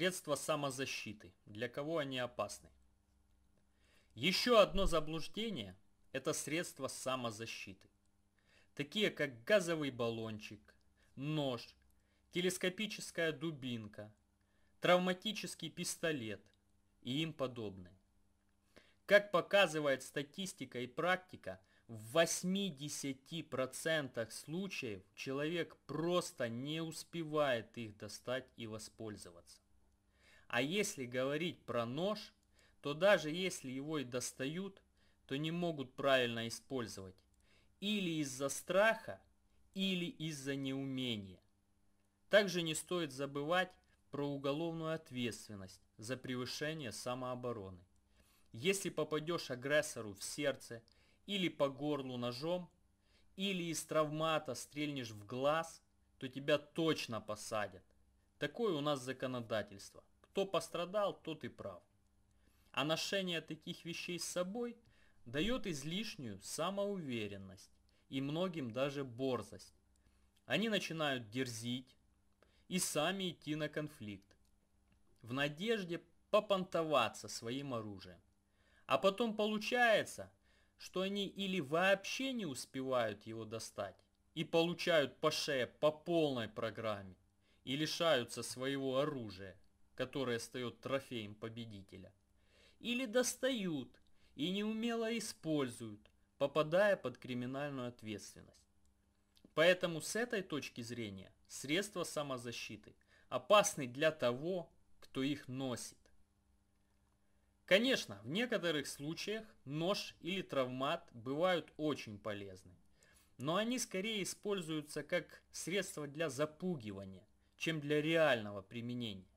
Средства самозащиты. Для кого они опасны? Еще одно заблуждение – это средства самозащиты. Такие как газовый баллончик, нож, телескопическая дубинка, травматический пистолет и им подобное. Как показывает статистика и практика, в 80% случаев человек просто не успевает их достать и воспользоваться. А если говорить про нож, то даже если его и достают, то не могут правильно использовать. Или из-за страха, или из-за неумения. Также не стоит забывать про уголовную ответственность за превышение самообороны. Если попадешь агрессору в сердце или по горлу ножом, или из травмата стрельнешь в глаз, то тебя точно посадят. Такое у нас законодательство. Кто пострадал, тот и прав. А ношение таких вещей с собой дает излишнюю самоуверенность и многим даже борзость. Они начинают дерзить и сами идти на конфликт, в надежде попонтоваться своим оружием. А потом получается, что они или вообще не успевают его достать, и получают по шее по полной программе, и лишаются своего оружия – которое стает трофеем победителя. Или достают и неумело используют, попадая под криминальную ответственность. Поэтому с этой точки зрения средства самозащиты опасны для того, кто их носит. Конечно, в некоторых случаях нож или травмат бывают очень полезны, но они скорее используются как средство для запугивания, чем для реального применения.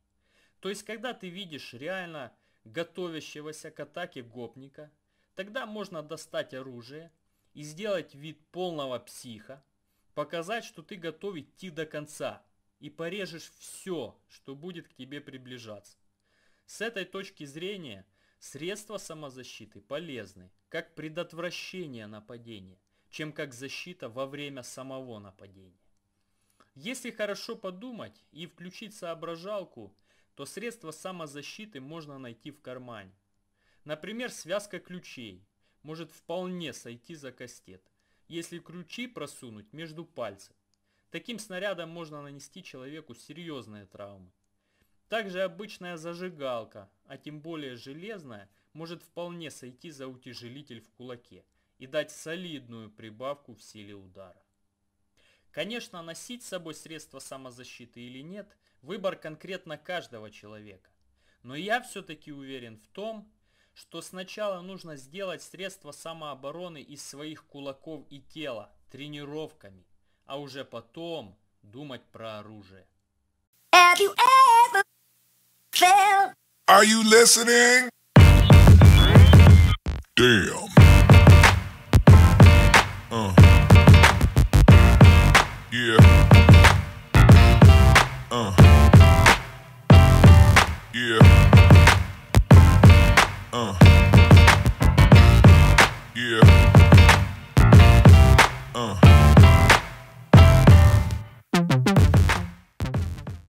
То есть, когда ты видишь реально готовящегося к атаке гопника, тогда можно достать оружие и сделать вид полного психа, показать, что ты готов идти до конца и порежешь все, что будет к тебе приближаться. С этой точки зрения средства самозащиты полезны как предотвращение нападения, чем как защита во время самого нападения. Если хорошо подумать и включить соображалку, то средства самозащиты можно найти в кармане. Например, связка ключей может вполне сойти за кастет, если ключи просунуть между пальцев. Таким снарядом можно нанести человеку серьезные травмы. Также обычная зажигалка, а тем более железная, может вполне сойти за утяжелитель в кулаке и дать солидную прибавку в силе удара. Конечно, носить с собой средства самозащиты или нет – выбор конкретно каждого человека. Но я все-таки уверен в том, что сначала нужно сделать средства самообороны из своих кулаков и тела, тренировками, а уже потом думать про оружие. Damn. Uh. Yeah. Uh. Yeah. Uh. Yeah. Uh.